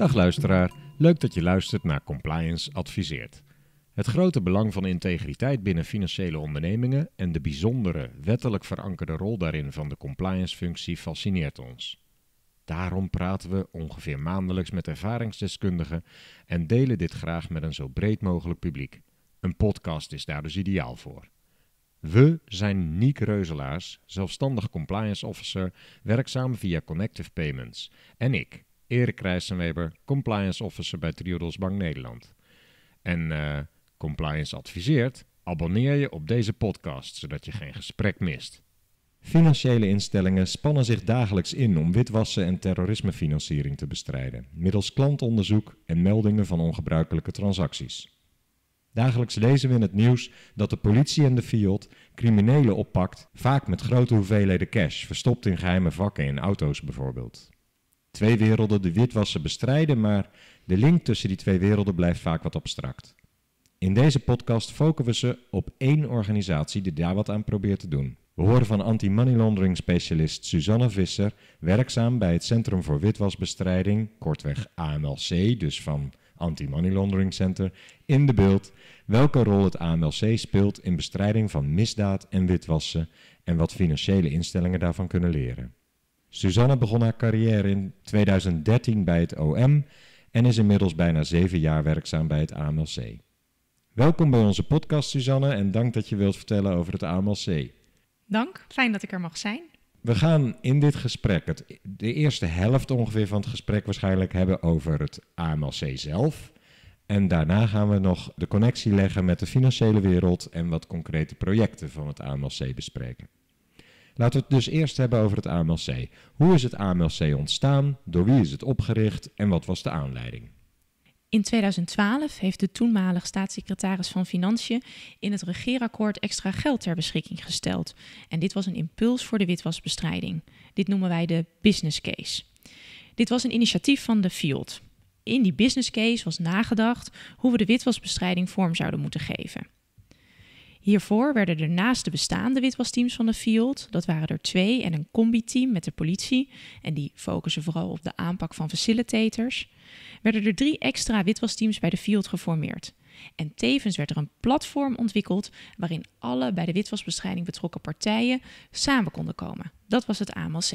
Dag luisteraar, leuk dat je luistert naar Compliance Adviseert. Het grote belang van integriteit binnen financiële ondernemingen en de bijzondere, wettelijk verankerde rol daarin van de compliance-functie fascineert ons. Daarom praten we ongeveer maandelijks met ervaringsdeskundigen en delen dit graag met een zo breed mogelijk publiek. Een podcast is daar dus ideaal voor. We zijn Niek Reuzelaars, zelfstandig compliance officer, werkzaam via Connective Payments. En ik, Erik Rijssenweber, Compliance Officer bij Triodos Bank Nederland. En eh, Compliance adviseert, abonneer je op deze podcast, zodat je geen gesprek mist. Financiële instellingen spannen zich dagelijks in om witwassen en terrorismefinanciering te bestrijden, middels klantonderzoek en meldingen van ongebruikelijke transacties. Dagelijks lezen we in het nieuws dat de politie en de FIOD criminelen oppakt, vaak met grote hoeveelheden cash, verstopt in geheime vakken in auto's bijvoorbeeld twee werelden de witwassen bestrijden, maar de link tussen die twee werelden blijft vaak wat abstract. In deze podcast focussen we op één organisatie die daar wat aan probeert te doen. We horen van anti-money laundering specialist Susanne Visser, werkzaam bij het Centrum voor Witwasbestrijding, kortweg AMLC, dus van Anti-Money Laundering Center, in de beeld welke rol het AMLC speelt in bestrijding van misdaad en witwassen en wat financiële instellingen daarvan kunnen leren. Suzanne begon haar carrière in 2013 bij het OM en is inmiddels bijna zeven jaar werkzaam bij het AMLC. Welkom bij onze podcast, Suzanne, en dank dat je wilt vertellen over het AMLC. Dank, fijn dat ik er mag zijn. We gaan in dit gesprek, het, de eerste helft ongeveer van het gesprek, waarschijnlijk hebben over het AMLC zelf. En daarna gaan we nog de connectie leggen met de financiële wereld en wat concrete projecten van het AMLC bespreken. Laten we het dus eerst hebben over het AMLC. Hoe is het AMLC ontstaan? Door wie is het opgericht? En wat was de aanleiding? In 2012 heeft de toenmalig staatssecretaris van Financiën in het regeerakkoord extra geld ter beschikking gesteld. En dit was een impuls voor de witwasbestrijding. Dit noemen wij de business case. Dit was een initiatief van de Field. In die business case was nagedacht hoe we de witwasbestrijding vorm zouden moeten geven. Hiervoor werden er naast de bestaande witwasteams van de field, dat waren er twee, en een combi-team met de politie, en die focussen vooral op de aanpak van facilitators, werden er drie extra witwasteams bij de field geformeerd. En tevens werd er een platform ontwikkeld waarin alle bij de witwasbestrijding betrokken partijen samen konden komen. Dat was het AMLC.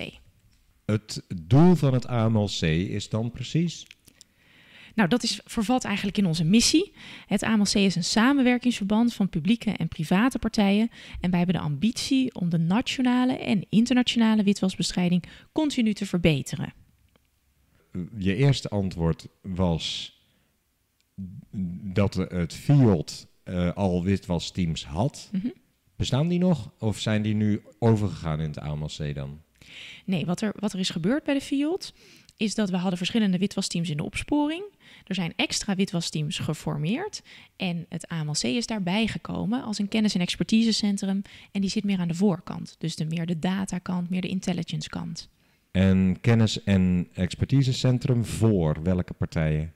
Het doel van het AMLC is dan precies? Nou, dat is vervat eigenlijk in onze missie. Het AMC is een samenwerkingsverband van publieke en private partijen. En wij hebben de ambitie om de nationale en internationale witwasbestrijding continu te verbeteren. Je eerste antwoord was dat het FIOT eh, al witwasteams had. Mhm. Bestaan die nog of zijn die nu overgegaan in het AMLC dan? Nee, wat er, wat er is gebeurd bij de FIOT is dat we hadden verschillende witwasteams in de opsporing. Er zijn extra witwasteams geformeerd en het AMLC is daarbij gekomen als een kennis- en expertisecentrum en die zit meer aan de voorkant, dus de meer de datakant, meer de intelligence kant. En kennis- en expertisecentrum voor welke partijen?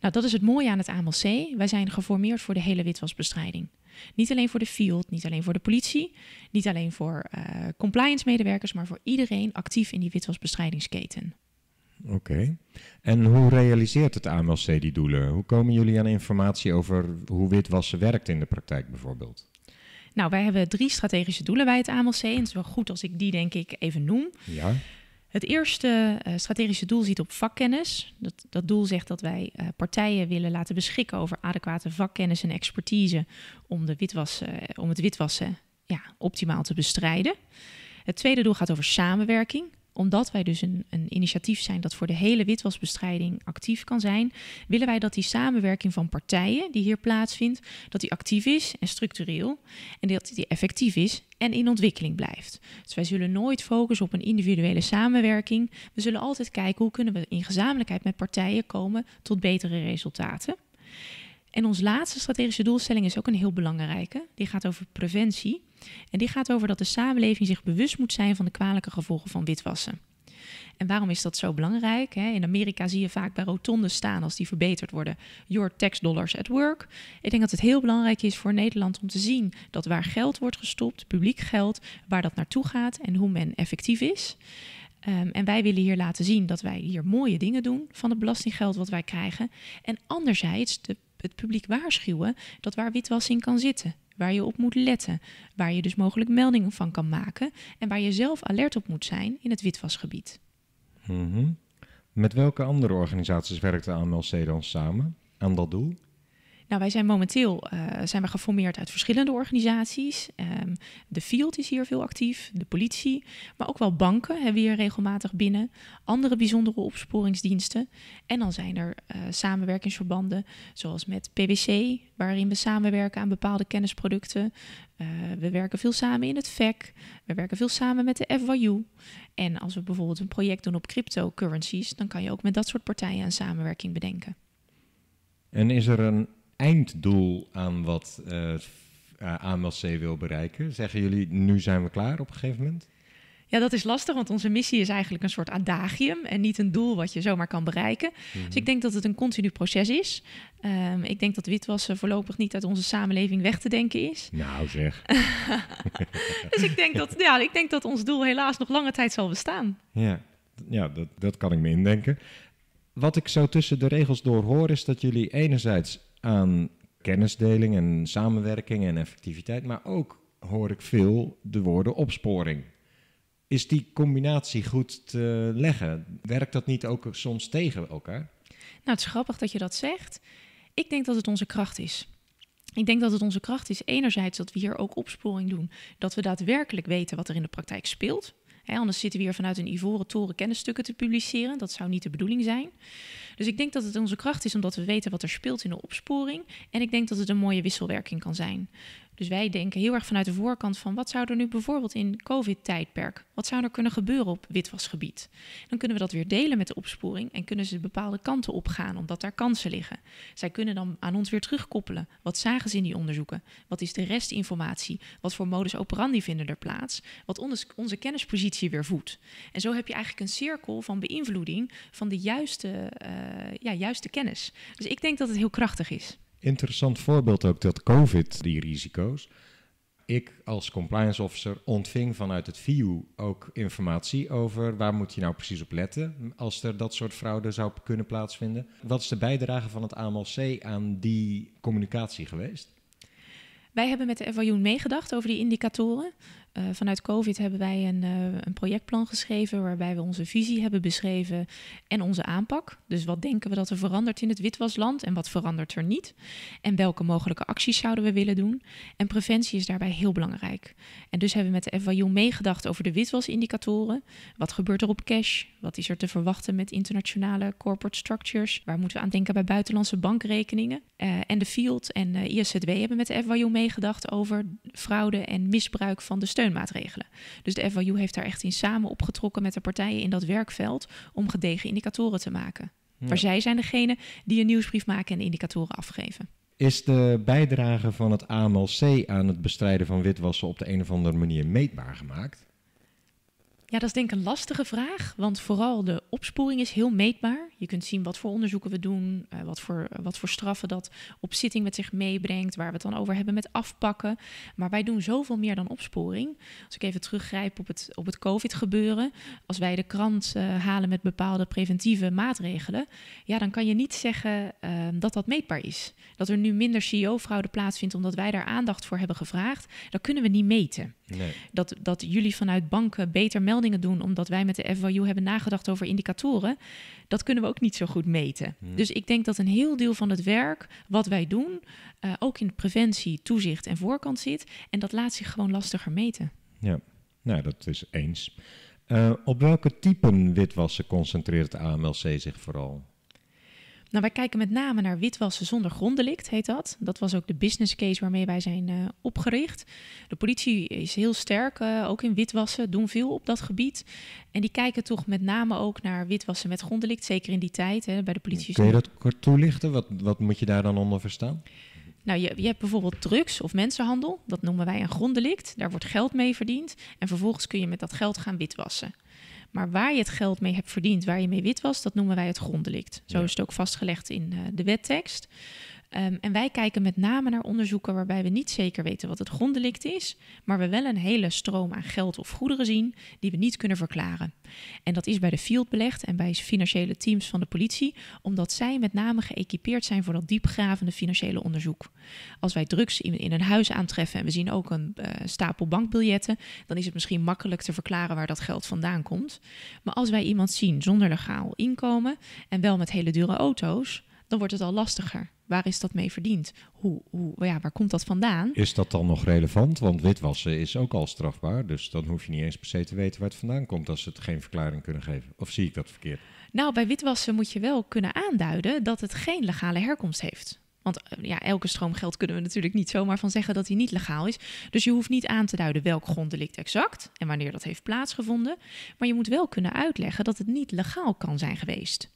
Nou, dat is het mooie aan het AMLC. Wij zijn geformeerd voor de hele witwasbestrijding. Niet alleen voor de field, niet alleen voor de politie, niet alleen voor uh, compliance medewerkers, maar voor iedereen actief in die witwasbestrijdingsketen. Oké. En hoe realiseert het AMLC die doelen? Hoe komen jullie aan informatie over hoe witwassen werkt in de praktijk bijvoorbeeld? Nou, wij hebben drie strategische doelen bij het AMLC. En het is wel goed als ik die denk ik even noem. Ja. Het eerste eh, strategische doel ziet op vakkennis. Dat, dat doel zegt dat wij eh, partijen willen laten beschikken over adequate vakkennis en expertise om, de witwassen, eh, om het witwassen ja, optimaal te bestrijden. Het tweede doel gaat over samenwerking omdat wij dus een, een initiatief zijn dat voor de hele witwasbestrijding actief kan zijn, willen wij dat die samenwerking van partijen die hier plaatsvindt, dat die actief is en structureel en dat die effectief is en in ontwikkeling blijft. Dus wij zullen nooit focussen op een individuele samenwerking. We zullen altijd kijken hoe kunnen we in gezamenlijkheid met partijen komen tot betere resultaten. En ons laatste strategische doelstelling is ook een heel belangrijke. Die gaat over preventie. En die gaat over dat de samenleving zich bewust moet zijn van de kwalijke gevolgen van witwassen. En waarom is dat zo belangrijk? In Amerika zie je vaak bij rotondes staan als die verbeterd worden. Your tax dollars at work. Ik denk dat het heel belangrijk is voor Nederland om te zien dat waar geld wordt gestopt, publiek geld, waar dat naartoe gaat en hoe men effectief is. Ehm, en wij willen hier laten zien dat wij hier mooie dingen doen van het belastinggeld wat wij krijgen. En anderzijds de, het publiek waarschuwen dat waar witwassing kan zitten waar je op moet letten, waar je dus mogelijk meldingen van kan maken en waar je zelf alert op moet zijn in het witwasgebied. Mhm. Met welke andere organisaties werkt de AMLC dan samen aan dat doel? Nou, wij zijn momenteel eh, zijn we geformeerd uit verschillende organisaties. Ehm, de field is hier veel actief, de politie, maar ook wel banken hebben we hier regelmatig binnen. Andere bijzondere opsporingsdiensten. En dan zijn er eh, samenwerkingsverbanden, zoals met PwC, waarin we samenwerken aan bepaalde kennisproducten. Eh, we werken veel samen in het VEC. We werken veel samen met de FYU. En als we bijvoorbeeld een project doen op cryptocurrencies, dan kan je ook met dat soort partijen een samenwerking bedenken. En is er een einddoel aan wat uh, eh, eh, AMLC wil bereiken? Zeggen jullie, nu zijn we klaar op een gegeven moment? Ja, dat is lastig, want onze missie is eigenlijk een soort adagium en niet een doel wat je zomaar kan bereiken. Dus mhm. ik denk dat het een continu proces is. Ehm, ik denk dat witwassen voorlopig niet uit onze samenleving weg te denken is. Nou zeg. dus ik denk, dat, ja, ik denk dat ons doel helaas nog lange tijd zal bestaan. Ja, ja dat, dat kan ik me indenken. Wat ik zo tussen de regels door hoor is dat jullie enerzijds aan kennisdeling en samenwerking en effectiviteit, maar ook hoor ik veel de woorden opsporing. Is die combinatie goed te leggen? Werkt dat niet ook soms tegen elkaar? Nou, het is grappig dat je dat zegt. Ik denk dat het onze kracht is. Ik denk dat het onze kracht is enerzijds dat we hier ook opsporing doen, dat we daadwerkelijk weten wat er in de praktijk speelt anders zitten we hier vanuit een ivoren toren kennisstukken te publiceren. Dat zou niet de bedoeling zijn. Dus ik denk dat het onze kracht is omdat we weten wat er speelt in de opsporing. En ik denk dat het een mooie wisselwerking kan zijn. Dus wij denken heel erg vanuit de voorkant van wat zou er nu bijvoorbeeld in COVID-tijdperk, wat zou er kunnen gebeuren op witwasgebied? Dan kunnen we dat weer delen met de opsporing en kunnen ze bepaalde kanten opgaan, omdat daar kansen liggen. Zij kunnen dan aan ons weer terugkoppelen. Wat zagen ze in die onderzoeken? Wat is de restinformatie? Wat voor modus operandi vinden er plaats? Wat onze kennispositie weer voedt? En zo heb je eigenlijk een cirkel van beïnvloeding van de juiste, eh, ja, juiste kennis. Dus ik denk dat het heel krachtig is. Interessant voorbeeld ook dat COVID, die risico's. Ik als compliance officer ontving vanuit het VIU ook informatie over waar moet je nou precies op letten als er dat soort fraude zou kunnen plaatsvinden. Wat is de bijdrage van het AMLC aan die communicatie geweest? Wij hebben met de FIU meegedacht over die indicatoren. Eh, vanuit COVID hebben wij een, eh, een, projectplan geschreven waarbij we onze visie hebben beschreven en onze aanpak. Dus wat denken we dat er verandert in het witwasland en wat verandert er niet? En welke mogelijke acties zouden we willen doen? En preventie is daarbij heel belangrijk. En dus hebben we met de FYU meegedacht over de witwasindicatoren. Wat gebeurt er op cash? Wat is er te verwachten met internationale corporate structures? Waar moeten we aan denken bij buitenlandse bankrekeningen? Eh, en de Field en ISZW hebben met de FYU meegedacht over fraude en misbruik van de steun steunmaatregelen. Dus de FIU heeft daar echt in samen opgetrokken met de partijen in dat werkveld om gedegen indicatoren te maken. Ja. Maar zij zijn degene die een nieuwsbrief maken en indicatoren afgeven. Is de bijdrage van het AMLC aan het bestrijden van witwassen op de een of andere manier meetbaar gemaakt? Ja, dat is denk ik een lastige vraag, want vooral de opsporing is heel meetbaar. Je kunt zien wat voor onderzoeken we doen, eh, wat voor, eh, wat voor straffen dat op zitting met zich meebrengt, waar we het dan over hebben met afpakken. Maar wij doen zoveel meer dan opsporing. Als ik even teruggrijp op het, op het COVID-gebeuren, als wij de krant eh, halen met bepaalde preventieve maatregelen, ja, dan kan je niet zeggen ehm, dat dat meetbaar is. Dat er nu minder CEO-fraude plaatsvindt omdat wij daar aandacht voor hebben gevraagd, dat kunnen we niet meten. Nee. Dat, dat jullie vanuit banken beter meldingen doen omdat wij met de FYU hebben nagedacht over indicatoren, dat kunnen we ook niet zo goed meten. Hmm. Dus ik denk dat een heel deel van het werk wat wij doen, eh, ook in preventie, toezicht en voorkant zit. En dat laat zich gewoon lastiger meten. Ja, nou dat is eens. Eh, op welke typen witwassen concentreert AMLC zich vooral? Nou, wij kijken met name naar witwassen zonder gronddelict, heet dat. Dat was ook de business case waarmee wij zijn eh, opgericht. De politie is heel sterk, eh, ook in witwassen, doen veel op dat gebied. En die kijken toch met name ook naar witwassen met gronddelict, zeker in die tijd hè, bij de politie. Kun je dat kort toelichten? Wat, wat moet je daar dan onder verstaan? Nou, je, je, hebt bijvoorbeeld drugs of mensenhandel. Dat noemen wij een gronddelict. Daar wordt geld mee verdiend. En vervolgens kun je met dat geld gaan witwassen. Maar waar je het geld mee hebt verdiend, waar je mee wit was, dat noemen wij het gronddelict. Zo is het ook vastgelegd in eh, de wettekst. Ehm, en wij kijken met name naar onderzoeken waarbij we niet zeker weten wat het gronddelict is, maar we wel een hele stroom aan geld of goederen zien die we niet kunnen verklaren. En dat is bij de field belegd en bij financiële teams van de politie, omdat zij met name geëquipeerd zijn voor dat diepgravende financiële onderzoek. Als wij drugs in een huis aantreffen en we zien ook een eh, stapel bankbiljetten, dan is het misschien makkelijk te verklaren waar dat geld vandaan komt. Maar als wij iemand zien zonder legaal inkomen en wel met hele dure auto's, dan wordt het al lastiger. Waar is dat mee verdiend? Hoe, hoe, ja, waar komt dat vandaan? Is dat dan nog relevant? Want witwassen is ook al strafbaar. Dus dan hoef je niet eens per se te weten waar het vandaan komt als ze het geen verklaring kunnen geven. Of zie ik dat verkeerd? Nou, bij witwassen moet je wel kunnen aanduiden dat het geen legale herkomst heeft. Want eh, ja, elke geld kunnen we natuurlijk niet zomaar van zeggen dat hij niet legaal is. Dus je hoeft niet aan te duiden welk gronddelict exact en wanneer dat heeft plaatsgevonden. Maar je moet wel kunnen uitleggen dat het niet legaal kan zijn geweest.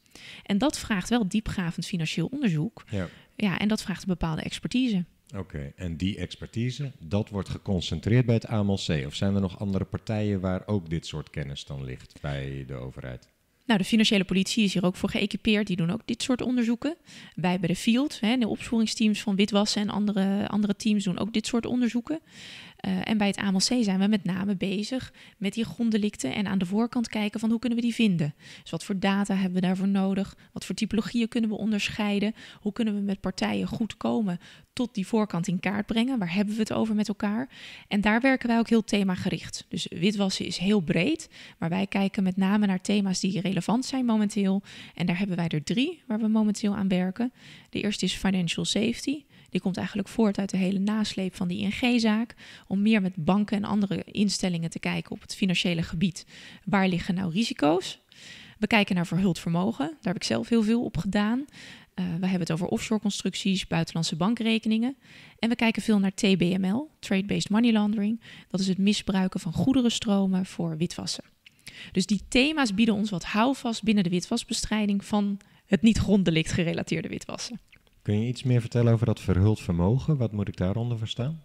En dat vraagt wel diepgravend financieel onderzoek. Ja. ja en dat vraagt een bepaalde expertise. Oké, en die expertise, dat wordt geconcentreerd bij het AMLC? Of zijn er nog andere partijen waar ook dit soort kennis dan ligt bij de overheid? Nou, de financiële politie is hier ook voor geëquipeerd. Die doen ook dit soort onderzoeken. Wij bij de Field, hè, de opsporingsteams van witwassen en andere, andere teams doen ook dit soort onderzoeken. Eh, en bij het AMLC zijn we met name bezig met die gronddelicten en aan de voorkant kijken van hoe kunnen we die vinden. Dus wat voor data hebben we daarvoor nodig? Wat voor typologieën kunnen we onderscheiden? Hoe kunnen we met partijen goed komen tot die voorkant in kaart brengen? Waar hebben we het over met elkaar? En daar werken wij ook heel themagericht. Dus witwassen is heel breed, maar wij kijken met name naar thema's die relevant zijn momenteel. En daar hebben wij er drie waar we momenteel aan werken. De eerste is financial safety. Die komt eigenlijk voort uit de hele nasleep van die ING-zaak. Om meer met banken en andere instellingen te kijken op het financiële gebied. Waar liggen nou risico's? We kijken naar verhuld vermogen. Daar heb ik zelf heel veel op gedaan. Eh, we hebben het over offshore constructies, buitenlandse bankrekeningen. En we kijken veel naar TBML, Trade-Based Money Laundering. Dat is het misbruiken van goederenstromen voor witwassen. Dus die thema's bieden ons wat houvast binnen de witwasbestrijding van het niet gronddelict gerelateerde witwassen. Kun je iets meer vertellen over dat verhuld vermogen? Wat moet ik daaronder verstaan?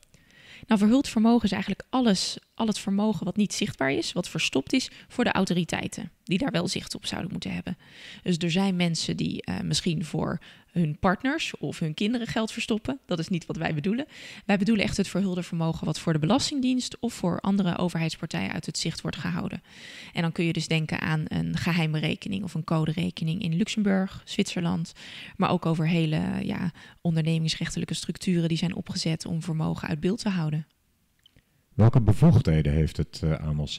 Nou, verhuld vermogen is eigenlijk alles, al het vermogen wat niet zichtbaar is, wat verstopt is voor de autoriteiten, die daar wel zicht op zouden moeten hebben. Dus er zijn mensen die eh, misschien voor hun partners of hun kinderen geld verstoppen. Dat is niet wat wij bedoelen. Wij bedoelen echt het verhulde vermogen wat voor de Belastingdienst of voor andere overheidspartijen uit het zicht wordt gehouden. En dan kun je dus denken aan een geheime rekening of een coderekening in Luxemburg, Zwitserland, maar ook over hele ja, ondernemingsrechtelijke structuren die zijn opgezet om vermogen uit beeld te houden. Welke bevoegdheden heeft het eh, AMLC?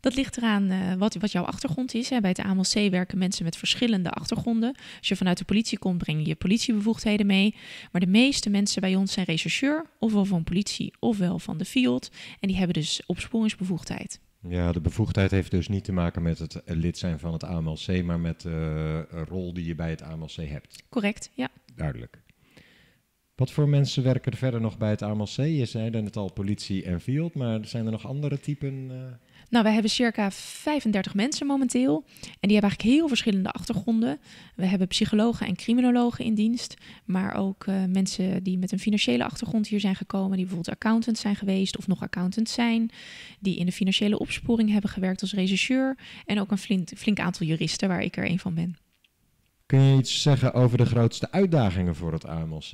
Dat ligt eraan eh, wat, wat jouw achtergrond is. Hè. Bij het AMLC werken mensen met verschillende achtergronden. Als je vanuit de politie komt, breng je je politiebevoegdheden mee. Maar de meeste mensen bij ons zijn rechercheur, ofwel van politie ofwel van de field. En die hebben dus opsporingsbevoegdheid. Ja, de bevoegdheid heeft dus niet te maken met het eh, lid zijn van het AMLC, maar met de eh, rol die je bij het AMLC hebt. Correct, ja. Duidelijk. Wat voor mensen werken er verder nog bij het AMLC? Je zei het al politie en field, maar zijn er nog andere typen? Uh... Nou, wij hebben circa 35 mensen momenteel. En die hebben eigenlijk heel verschillende achtergronden. We hebben psychologen en criminologen in dienst. Maar ook eh, mensen die met een financiële achtergrond hier zijn gekomen. Die bijvoorbeeld accountant zijn geweest of nog accountant zijn. Die in de financiële opsporing hebben gewerkt als regisseur. En ook een flink, flink aantal juristen, waar ik er een van ben. Kun je iets zeggen over de grootste uitdagingen voor het AMLC?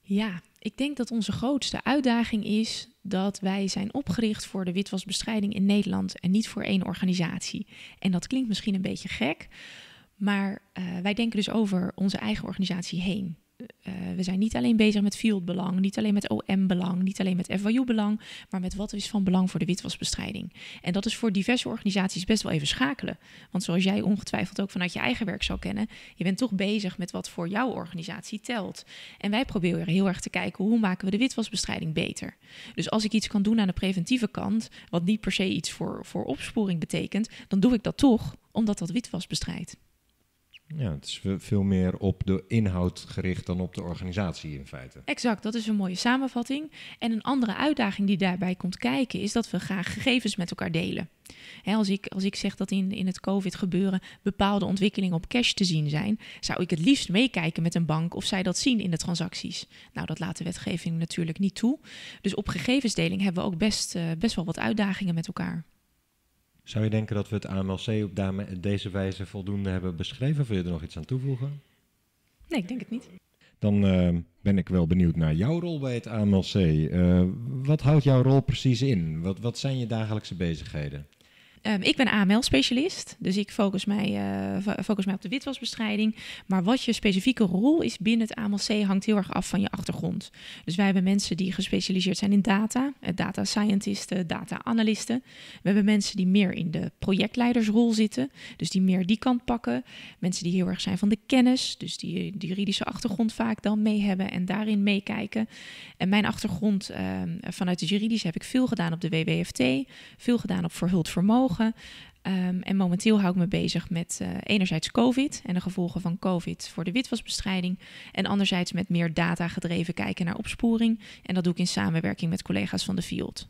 Ja, ik denk dat onze grootste uitdaging is dat wij zijn opgericht voor de witwasbestrijding in Nederland en niet voor één organisatie. En dat klinkt misschien een beetje gek, maar eh, wij denken dus over onze eigen organisatie heen. Eh, we zijn niet alleen bezig met fieldbelang, niet alleen met OM-belang, niet alleen met fyu belang maar met wat is van belang voor de witwasbestrijding. En dat is voor diverse organisaties best wel even schakelen. Want zoals jij ongetwijfeld ook vanuit je eigen werk zou kennen, je bent toch bezig met wat voor jouw organisatie telt. En wij proberen heel erg te kijken hoe maken we de witwasbestrijding beter. Dus als ik iets kan doen aan de preventieve kant, wat niet per se iets voor, voor opsporing betekent, dan doe ik dat toch, omdat dat witwas bestrijdt. Ja, het is veel meer op de inhoud gericht dan op de organisatie in feite. Exact, dat is een mooie samenvatting. En een andere uitdaging die daarbij komt kijken is dat we graag gegevens met elkaar delen. als, ik, als ik zeg dat in, in het COVID-gebeuren bepaalde ontwikkelingen op cash te zien zijn, zou ik het liefst meekijken met een bank of zij dat zien in de transacties. Nou, dat laat de wetgeving natuurlijk niet toe. Dus op gegevensdeling hebben we ook best, eh, best wel wat uitdagingen met elkaar. Zou je denken dat we het AMLC op deze wijze voldoende hebben beschreven? Wil je er nog iets aan toevoegen? Nee, ik denk het niet. Dan eh, ben ik wel benieuwd naar jouw rol bij het AMLC. Eh, wat houdt jouw rol precies in? Wat, wat zijn je dagelijkse bezigheden? Ehm, ik ben AML-specialist, dus ik focus mij, eh, focus mij op de witwasbestrijding. Maar wat je specifieke rol is binnen het AMLC hangt heel erg af van je achtergrond. Dus wij hebben mensen die gespecialiseerd zijn in data, eh, data scientisten, data analisten. We hebben mensen die meer in de projectleidersrol zitten, dus die meer die kant pakken. Mensen die heel erg zijn van de kennis, dus die de juridische achtergrond vaak dan mee hebben en daarin meekijken. En mijn achtergrond ehm, vanuit de juridisch heb ik veel gedaan op de WWFT, veel gedaan op verhuld vermogen Ehm, en momenteel hou ik me bezig met eh, enerzijds COVID en de gevolgen van COVID voor de witwasbestrijding. En anderzijds met meer data gedreven kijken naar opsporing. En dat doe ik in samenwerking met collega's van de field.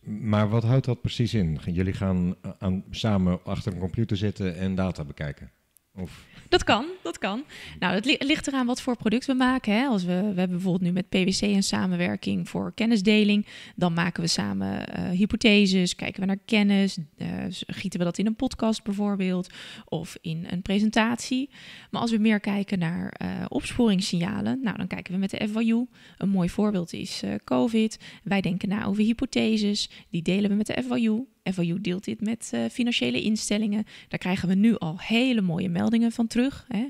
Maar wat houdt dat precies in? Jullie gaan eh, aan, samen achter een computer zitten en data bekijken? Dat kan, dat kan. Nou, het ligt eraan wat voor product we maken. Hè. Als we, we hebben bijvoorbeeld nu met PwC een samenwerking voor kennisdeling. Dan maken we samen uh, hypotheses, kijken we naar kennis. Eh, gieten we dat in een podcast bijvoorbeeld of in een presentatie. Maar als we meer kijken naar eh, opsporingssignalen, nou, dan kijken we met de FYU. Een mooi voorbeeld is COVID. Wij denken na over hypotheses, die delen we met de FYU. FOU deelt dit met eh, financiële instellingen. Daar krijgen we nu al hele mooie meldingen van terug. Hè.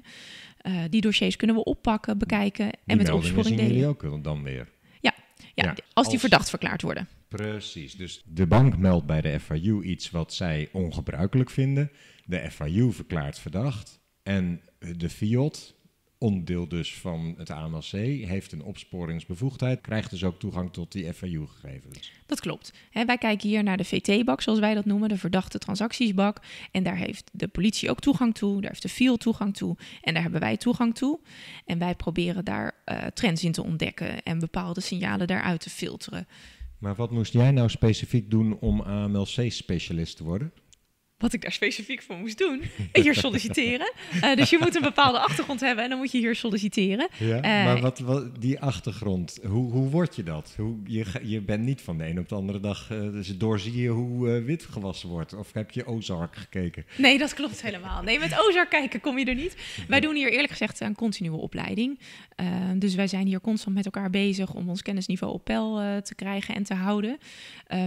Eh, die dossiers kunnen we oppakken, bekijken en met opsporing delen. jullie ook dan weer? Ja, ja, als, die verdacht verklaard worden. Precies, dus de bank meldt bij de FIU iets wat zij ongebruikelijk vinden. De FIU verklaart verdacht en de FIOT, onderdeel dus van het AMLC, heeft een opsporingsbevoegdheid, krijgt dus ook toegang tot die FAU-gegevens. Dat klopt. wij kijken hier naar de VT-bak, zoals wij dat noemen, de verdachte transactiesbak. En daar heeft de politie ook toegang toe, daar heeft de Fiel toegang toe en daar hebben wij toegang toe. En wij proberen daar eh, trends in te ontdekken en bepaalde signalen daaruit te filteren. Maar wat moest jij nou specifiek doen om AMLC-specialist te worden? wat ik daar specifiek voor moest doen. Hier solliciteren. Eh, dus je moet een bepaalde achtergrond hebben en dan moet je hier solliciteren. Ja, eh, maar wat, wat, die achtergrond, hoe, hoe word je dat? Hoe, je, je bent niet van de een op de andere dag, uh, dus doorzie je hoe wit gewassen wordt. Of heb je Ozark gekeken? Nee, dat klopt helemaal. Nee, met Ozark kijken kom je er niet. Wij doen hier eerlijk gezegd een continue opleiding. dus wij zijn hier constant met elkaar bezig om ons kennisniveau op peil te krijgen en te houden.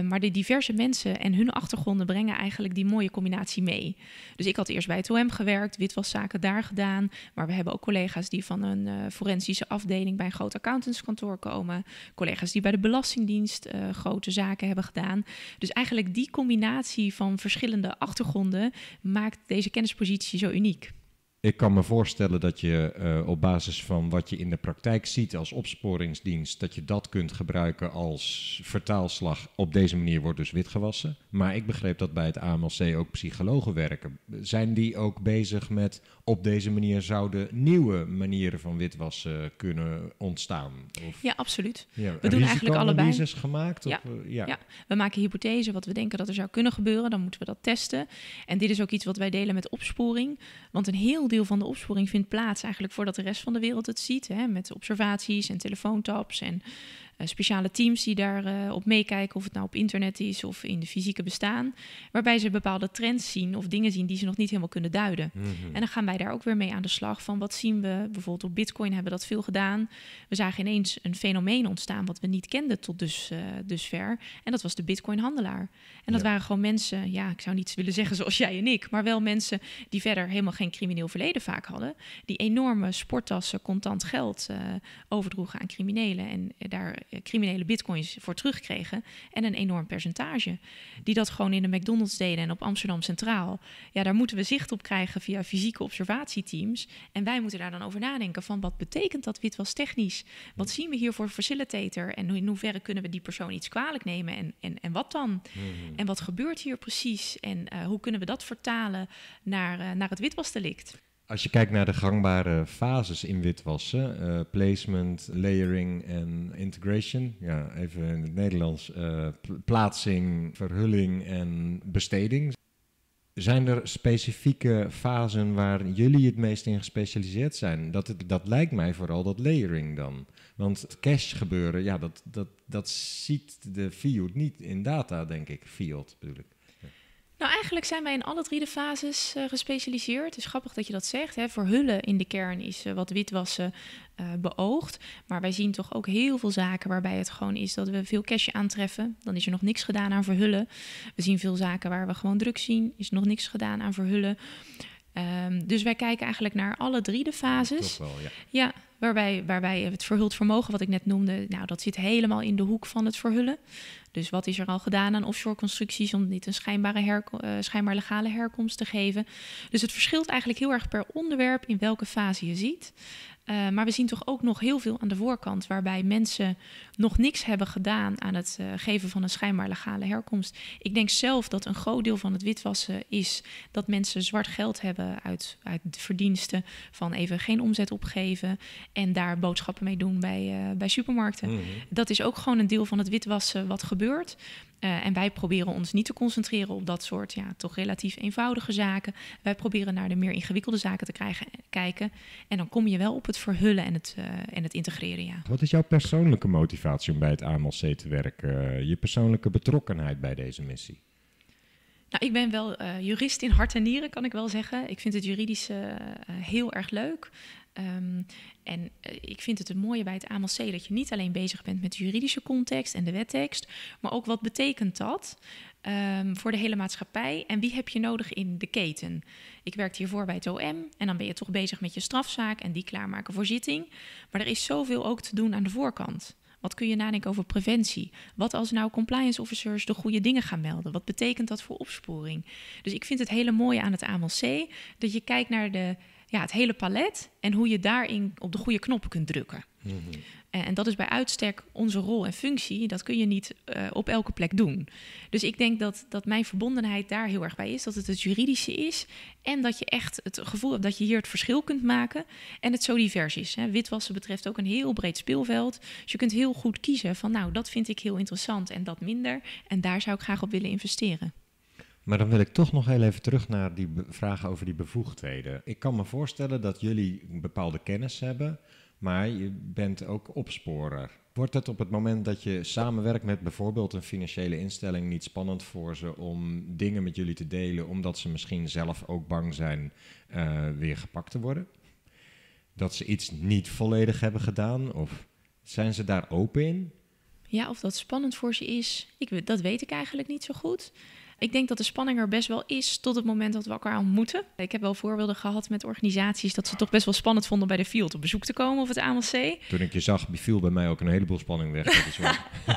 maar de diverse mensen en hun achtergronden brengen eigenlijk die mooie combinatie mee. Dus ik had eerst bij het OM gewerkt, zaken daar gedaan. Maar we hebben ook collega's die van een eh, forensische afdeling bij een groot accountantskantoor komen. Collega's die bij de Belastingdienst eh, grote zaken hebben gedaan. Dus eigenlijk die combinatie van verschillende achtergronden maakt deze kennispositie zo uniek. Ik kan me voorstellen dat je eh, op basis van wat je in de praktijk ziet als opsporingsdienst, dat je dat kunt gebruiken als vertaalslag. Op deze manier wordt dus witgewassen. Maar ik begreep dat bij het AMLC ook psychologen werken. Zijn die ook bezig met op deze manier zouden nieuwe manieren van witwassen kunnen ontstaan? Of, ja, absoluut. we doen eigenlijk allebei. gemaakt? Eh, ja. Of, uh, ja. ja, we maken hypothesen wat we denken dat er zou kunnen gebeuren. Dan moeten we dat testen. En dit is ook iets wat wij delen met opsporing. Want een heel deel van de opsporing vindt plaats eigenlijk voordat de rest van de wereld het ziet. Hè, met observaties en telefoontaps en eh, speciale teams die daarop eh, op meekijken, of het nou op internet is of in de fysieke bestaan, waarbij ze bepaalde trends zien of dingen zien die ze nog niet helemaal kunnen duiden. Mhm. En dan gaan wij daar ook weer mee aan de slag van wat zien we. Bijvoorbeeld op Bitcoin hebben we dat veel gedaan. We zagen ineens een fenomeen ontstaan wat we niet kenden tot dus, uh, dusver. En dat was de Bitcoin-handelaar. En dat waren gewoon mensen, ja, ik zou niet willen zeggen zoals jij en ik, maar wel mensen die verder helemaal geen crimineel verleden vaak hadden. Die enorme sporttassen, contant geld overdroegen aan criminelen en daar eh, criminele bitcoins voor terugkregen. En een enorm percentage. Die dat gewoon in de McDonald's deden en op Amsterdam Centraal. Ja, daar moeten we zicht op krijgen via fysieke observatieteams. En wij moeten daar dan over nadenken van wat betekent dat witwas technisch? Wat zien we hier voor facilitator? En in hoeverre kunnen we die persoon iets kwalijk nemen? En, en, en wat dan? Hmm. En wat gebeurt hier precies? En eh, hoe kunnen we dat vertalen naar, eh, naar het witwasdelict? Als je kijkt naar de gangbare fases in witwassen, eh, placement, layering en integration, ja, even in het Nederlands, eh, plaatsing, verhulling en besteding. Zijn er specifieke fasen waar jullie het meest in gespecialiseerd zijn? Dat, dat lijkt mij vooral dat layering dan. Want het gebeuren, ja, dat, dat, dat ziet de field niet in data, denk ik. Field bedoel ik. Nou, eigenlijk zijn wij in alle drie de fases eh, gespecialiseerd. Het is grappig dat je dat zegt. Hè. Voor hullen in de kern is eh, wat witwassen eh, beoogd. Maar wij zien toch ook heel veel zaken waarbij het gewoon is dat we veel cash aantreffen. Dan is er nog niks gedaan aan verhullen. We zien veel zaken waar we gewoon drugs zien. Is nog niks gedaan aan verhullen. Ehm, dus wij kijken eigenlijk naar alle drie de fases. ja. Waarbij, waarbij het verhuld vermogen, wat ik net noemde, nou, dat zit helemaal in de hoek van het verhullen. Dus wat is er al gedaan aan offshore constructies om niet een schijnbare eh, schijnbaar legale herkomst te geven? Dus het verschilt eigenlijk heel erg per onderwerp in welke fase je ziet. Eh, maar we zien toch ook nog heel veel aan de voorkant, waarbij mensen nog niks hebben gedaan aan het eh, geven van een schijnbaar legale herkomst. Ik denk zelf dat een groot deel van het witwassen is dat mensen zwart geld hebben uit, uit verdiensten van even geen omzet opgeven en daar boodschappen mee doen bij, eh, bij supermarkten. Mhm. Dat is ook gewoon een deel van het witwassen wat gebeurt. Eh, en wij proberen ons niet te concentreren op dat soort ja, toch relatief eenvoudige zaken. Wij proberen naar de meer ingewikkelde zaken te eh, kijken. En dan kom je wel op het verhullen en het, eh, en het integreren. Ja. Wat is jouw persoonlijke motivatie om bij het AMLC te werken? Je persoonlijke betrokkenheid bij deze missie? Nou, ik ben wel jurist in hart en nieren, kan ik wel zeggen. Ik vind het juridische heel erg leuk. Ehm, en eh, ik vind het het mooie bij het AMLC dat je niet alleen bezig bent met de juridische context en de wettekst, maar ook wat betekent dat ehm, voor de hele maatschappij en wie heb je nodig in de keten. Ik werkte hiervoor bij het OM en dan ben je toch bezig met je strafzaak en die klaarmaken voor zitting. Maar er is zoveel ook te doen aan de voorkant. Wat kun je nadenken over preventie? Wat als nou compliance officers de goede dingen gaan melden? Wat betekent dat voor opsporing? Dus ik vind het hele mooie aan het AMLC dat je kijkt naar de ja, het hele palet en hoe je daarin op de goede knoppen kunt drukken. Mhm. Eh, en dat is bij uitstek onze rol en functie. Dat kun je niet eh, op elke plek doen. Dus ik denk dat, dat mijn verbondenheid daar heel erg bij is. Dat het het juridische is. En dat je echt het gevoel hebt dat je hier het verschil kunt maken. En het zo divers is. Hè. Witwassen betreft ook een heel breed speelveld. Dus je kunt heel goed kiezen van nou, dat vind ik heel interessant en dat minder. En daar zou ik graag op willen investeren. Maar dan wil ik toch nog heel even terug naar die vraag over die bevoegdheden. Ik kan me voorstellen dat jullie een bepaalde kennis hebben, maar je bent ook opsporer. Wordt het op het moment dat je samenwerkt met bijvoorbeeld een financiële instelling niet spannend voor ze om dingen met jullie te delen, omdat ze misschien zelf ook bang zijn eh, weer gepakt te worden? Dat ze iets niet volledig hebben gedaan? Of zijn ze daar open in? Ja, of dat spannend voor ze is, ik, dat weet ik eigenlijk niet zo goed. Ik denk dat de spanning er best wel is tot het moment dat we elkaar ontmoeten. Ik heb wel voorbeelden gehad met organisaties dat ze toch best wel spannend vonden bij de field op bezoek te komen of het AMC. Toen ik je zag, viel bij mij ook een heleboel spanning weg.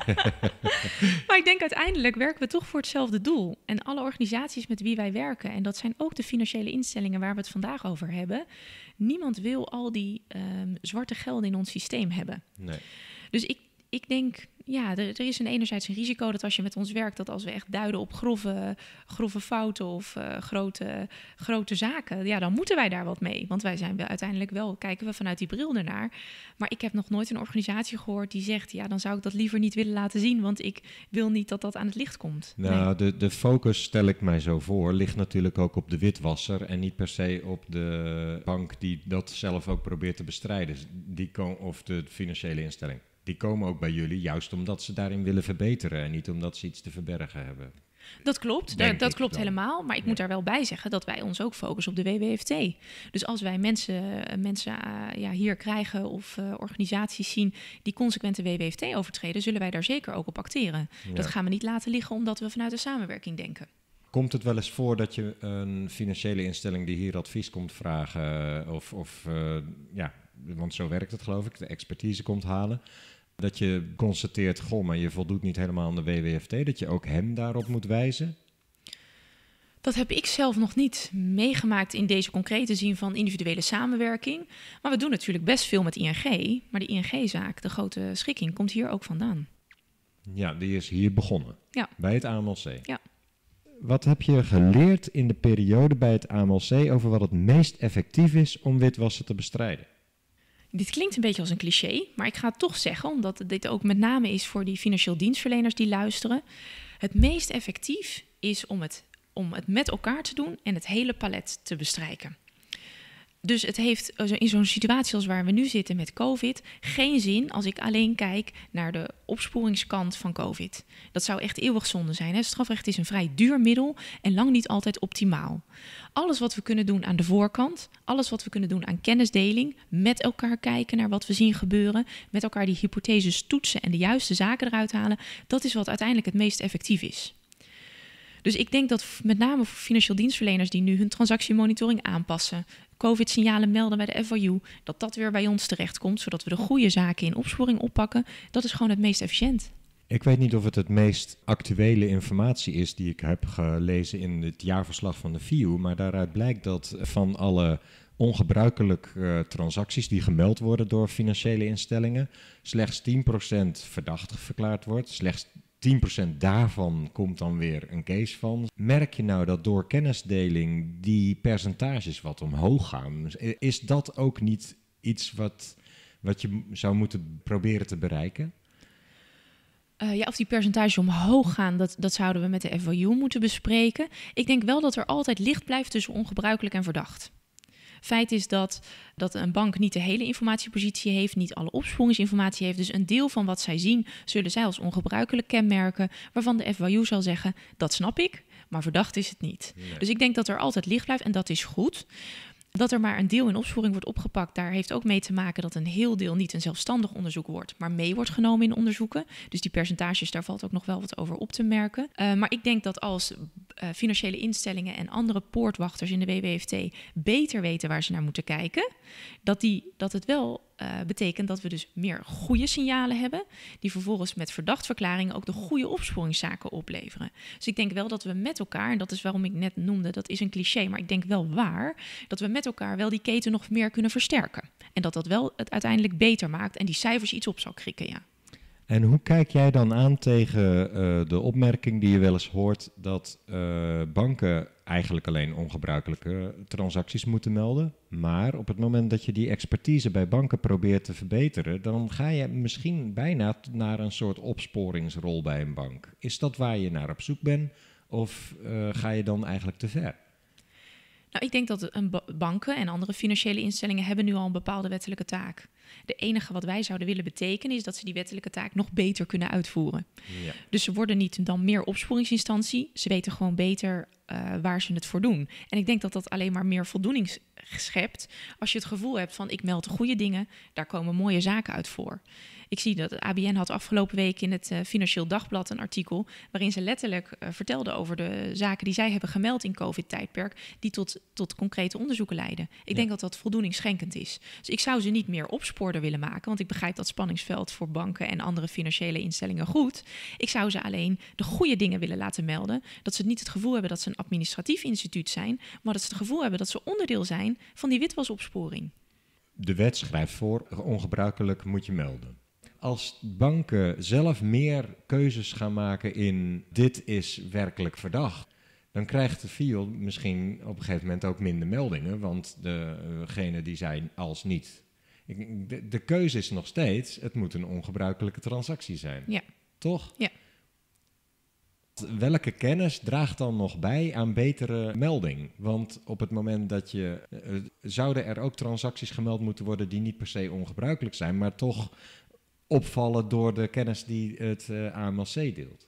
maar ik denk uiteindelijk werken we toch voor hetzelfde doel. En alle organisaties met wie wij werken, en dat zijn ook de financiële instellingen waar we het vandaag over hebben, niemand wil al die ehm, zwarte gelden in ons systeem hebben. Nee. Dus ik ik denk, ja, er, is een enerzijds een risico dat als je met ons werkt, dat als we echt duiden op grove, grove fouten of eh, grote, grote zaken, ja, dan moeten wij daar wat mee. Want wij zijn wel, uiteindelijk wel, kijken we vanuit die bril ernaar. Maar ik heb nog nooit een organisatie gehoord die zegt, ja, dan zou ik dat liever niet willen laten zien, want ik wil niet dat dat aan het licht komt. Nou, de, de focus, stel ik mij zo voor, ligt natuurlijk ook op de witwasser en niet per se op de bank die dat zelf ook probeert te bestrijden, die, of de financiële instelling die komen ook bij jullie juist omdat ze daarin willen verbeteren en niet omdat ze iets te verbergen hebben. Dat klopt, dat, dat klopt helemaal. Maar ik moet daar wel bij zeggen dat wij ons ook focussen op de WWFT. Dus als wij mensen, eh, mensen eh, ja, hier krijgen of eh, organisaties zien die consequente WWFT overtreden, zullen wij daar zeker ook op acteren. Dat gaan we niet laten liggen omdat we vanuit de samenwerking denken. Komt het wel eens voor dat je een financiële instelling die hier advies komt vragen, of, of ja, want zo werkt het geloof ik, de expertise komt halen, dat je constateert, goh, maar je voldoet niet helemaal aan de WWFT, dat je ook hem daarop moet wijzen? Dat heb ik zelf nog niet meegemaakt in deze concrete zin van individuele samenwerking. Maar we doen natuurlijk best veel met ING. Maar de ING-zaak, de grote schikking, komt hier ook vandaan. Ja, die is hier begonnen. Ja. Bij het AMLC. Ja. Wat heb je geleerd in de periode bij het AMLC over wat het meest effectief is om witwassen te bestrijden? Dit klinkt een beetje als een cliché, maar ik ga het toch zeggen, omdat dit ook met name is voor die financieel dienstverleners die luisteren. Het meest effectief is om het, om het met elkaar te doen en het hele palet te bestrijken. Dus het heeft eh, in zo'n situatie als waar we nu zitten met COVID geen zin als ik alleen kijk naar de opsporingskant van COVID. Dat zou echt eeuwig zonde zijn. Hè? Strafrecht is een vrij duur middel en lang niet altijd optimaal. Alles wat we kunnen doen aan de voorkant, alles wat we kunnen doen aan kennisdeling, met elkaar kijken naar wat we zien gebeuren, met elkaar die hypotheses toetsen en de juiste zaken eruit halen, dat is wat uiteindelijk het meest effectief is. Dus ik denk dat met name voor financieel dienstverleners die nu hun transactiemonitoring aanpassen, COVID-signalen melden bij de FIU, dat dat weer bij ons terechtkomt, zodat we de goede zaken in opsporing oppakken. Dat is gewoon het meest efficiënt. Ik weet niet of het het meest actuele informatie is die ik heb gelezen in het jaarverslag van de FIU, maar daaruit blijkt dat van alle ongebruikelijke eh, transacties die gemeld worden door financiële instellingen, slechts 10% verdachtig verklaard wordt, slechts 10% daarvan komt dan weer een case van. Merk je nou dat door kennisdeling die percentages wat omhoog gaan? Is dat ook niet iets wat, wat je zou moeten proberen te bereiken? Eh, ja, of die percentages omhoog gaan, dat, dat zouden we met de FYU moeten bespreken. Ik denk wel dat er altijd licht blijft tussen ongebruikelijk en verdacht. Feit is dat, dat een bank niet de hele informatiepositie heeft, niet alle opsporingsinformatie heeft. Dus een deel van wat zij zien, zullen zij als ongebruikelijk kenmerken, waarvan de FYU zal zeggen: dat snap ik, maar verdacht is het niet. Dus ik denk dat er altijd licht blijft en dat is goed. Dat er maar een deel in opsporing wordt opgepakt, daar heeft ook mee te maken dat een heel deel niet een zelfstandig onderzoek wordt, maar mee wordt genomen in onderzoeken. Dus die percentages, daar valt ook nog wel wat over op te merken. Eh, maar ik denk dat als eh, financiële instellingen en andere poortwachters in de WWFT beter weten waar ze naar moeten kijken. Dat, die, dat het wel eh, betekent dat we dus meer goede signalen hebben, die vervolgens met verdachtverklaringen ook de goede opsporingszaken opleveren. Dus ik denk wel dat we met elkaar, en dat is waarom ik net noemde, dat is een cliché, maar ik denk wel waar, dat we met elkaar wel die keten nog meer kunnen versterken. En dat dat wel het uiteindelijk beter maakt en die cijfers iets op zal krikken, ja. En hoe kijk jij dan aan tegen eh, de opmerking die je wel eens hoort dat eh, banken eigenlijk alleen ongebruikelijke transacties moeten melden? Maar op het moment dat je die expertise bij banken probeert te verbeteren, dan ga je misschien bijna naar een soort opsporingsrol bij een bank. Is dat waar je naar op zoek bent? Of eh, ga je dan eigenlijk te ver? Nou, ik denk dat banken en andere financiële instellingen hebben nu al een bepaalde wettelijke taak. De enige wat wij zouden willen betekenen is dat ze die wettelijke taak nog beter kunnen uitvoeren. Ja. Dus ze worden niet dan meer opsporingsinstantie, ze weten gewoon beter eh, waar ze het voor doen. En ik denk dat dat alleen maar meer voldoening schept als je het gevoel hebt van ik meld goede dingen, daar komen mooie zaken uit voor. Ik zie dat ABN had afgelopen week in het eh, Financieel Dagblad een artikel waarin ze letterlijk eh, vertelde over de zaken die zij hebben gemeld in COVID-tijdperk, die tot, tot concrete onderzoeken leiden. Ik denk dat dat voldoening schenkend is. Dus ik zou ze niet meer opsporder willen maken, want ik begrijp dat spanningsveld voor banken en andere financiële instellingen goed. Ik zou ze alleen de goede dingen willen laten melden, dat ze niet het gevoel hebben dat ze een administratief instituut zijn, maar dat ze het gevoel hebben dat ze onderdeel zijn van die witwasopsporing. De wet schrijft voor, ongebruikelijk moet je melden als banken zelf meer keuzes gaan maken in dit is werkelijk verdacht, dan krijgt de FIO misschien op een gegeven moment ook minder meldingen, want degene die zijn als niet. De, de keuze is nog steeds, het moet een ongebruikelijke transactie zijn. Ja. Toch? Ja. Welke kennis draagt dan nog bij aan betere melding? Want op het moment dat je. Eh, eh, zouden er ook transacties gemeld moeten worden die niet per se ongebruikelijk zijn, maar toch opvallen door de kennis die het eh, AMLC deelt?